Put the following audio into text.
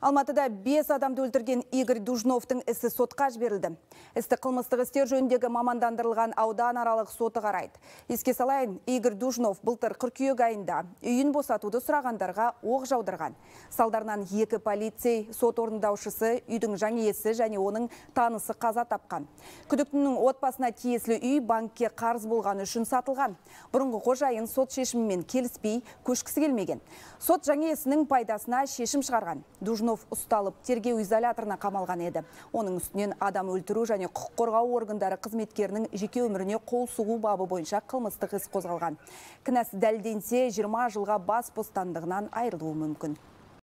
Алматыда 5 адамды өлтірген Игорь Дужновтың ісі сотқа жіберілді. Істі қылмыстығы істер жөніндегі мамандандырылған аудан аралық соты қарайды. Еске салайын, Игорь Дужнов былтыр қыркүйек айында үйін босатуды сұрағандарға оқ жаудырған. Салдарынан екі полицей, сот орындаушысы, үйдің есі және оның танысы қаза тапқан. Күдіктінің отбасына тиесілі үй банкке қарыз болған үшін сатылған. Бұрынғы қожайын сот шешімімен келіспей көшкісі келмеген. Сот есінің пайдасына шешім шығарған. Дужнов ұсталып тергеу изоляторына қамалған еді. Оның үстінен адам өлтіру және құқық қорғау органдары қызметкерінің жеке өміріне қол сұғу бабы бойынша қылмыстық іс қозғалған. Кінәсі дәлденсе 20 жылға бас бостандығынан айырылуы мүмкін.